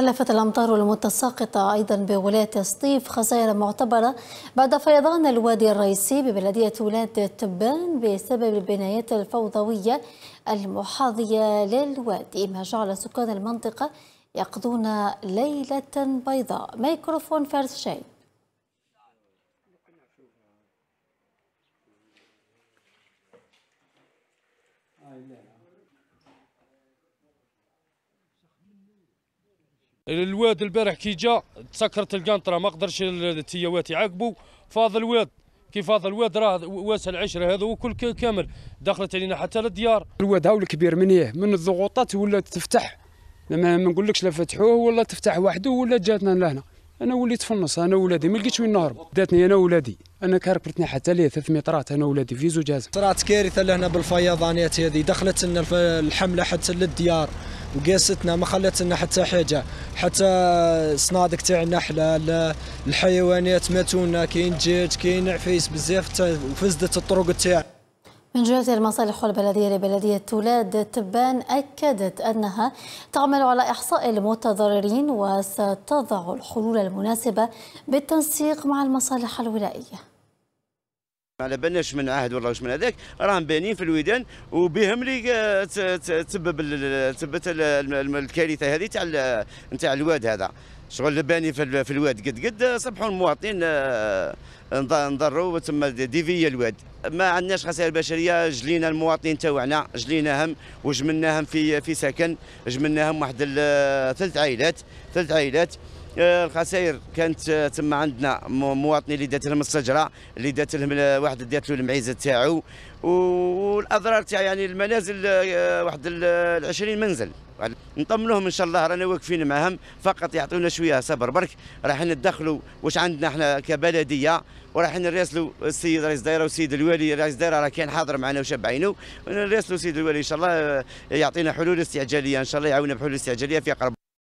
خلفت الأمطار المتساقطة أيضا بولاية سطيف خسائر معتبرة بعد فيضان الوادي الرئيسي ببلدية ولاية تبان بسبب البنايات الفوضوية المحاضيه للوادي ما جعل سكان المنطقة يقضون ليلة بيضاء ميكروفون فارس شاي الواد البارح كي جا تسكرت القنطره ما قدرش التيوات يعاقبوا فاض الواد كي فاض الواد راه واسع العشره هذا وكل كامل دخلت علينا حتى للديار الواد هاو الكبير من ايه من الضغوطات ولا تفتح ما نقولكش لا فتحوه ولا تفتح وحده ولا جاتنا لهنا انا وليت في النص انا ولادي ما لقيتش وين نهرب داتني انا ولادي انا كركبتني حتى ليه ثلاث مترات انا ولادي في زجاج صرات كارثه لهنا بالفيضانات هذه دخلت لنا الحمله حتى للديار وقاستنا ما لنا حتى حاجه حتى صنادق تاعنا النحله الحيوانات ماتونا كاين دجاج كاين عفيس بزاف وفسدت الطرق تاع من جهة المصالح البلدية لبلدية تولاد تبان أكدت أنها تعمل على إحصاء المتضررين وستضع الحلول المناسبة بالتنسيق مع المصالح الولائية على بالناش من عهد ولا واش من هذاك راهم بانين في الويدان وبهم اللي آه، تسبب تثبت الكارثه هذه تاع نتاع الواد هذا شغل باني في, الواد قد قد صبحوا المواطنين آه، نضروا تما ديفيا الواد ما عندناش خسائر بشريه جلينا المواطنين تاعنا جليناهم وجملناهم في في سكن جملناهم واحد ثلاث عائلات ثلاث عائلات آه، الخسائر كانت آه، تما عندنا مواطنين اللي دات لهم الشجره اللي دات لهم واحد دات له المعيزه تاعو والاضرار تاع يعني المنازل واحد ال 20 منزل نطمنوهم ان شاء الله رانا واقفين معهم فقط يعطونا شويه صبر برك راح ندخلوا واش عندنا احنا كبلديه وراح نراسلوا السيد رئيس الدائره والسيد الوالي رئيس الدائره راه كان حاضر معنا وشاب عينه نراسلوا السيد الوالي ان شاء الله يعطينا حلول استعجاليه ان شاء الله يعاوننا بحلول استعجاليه في اقرب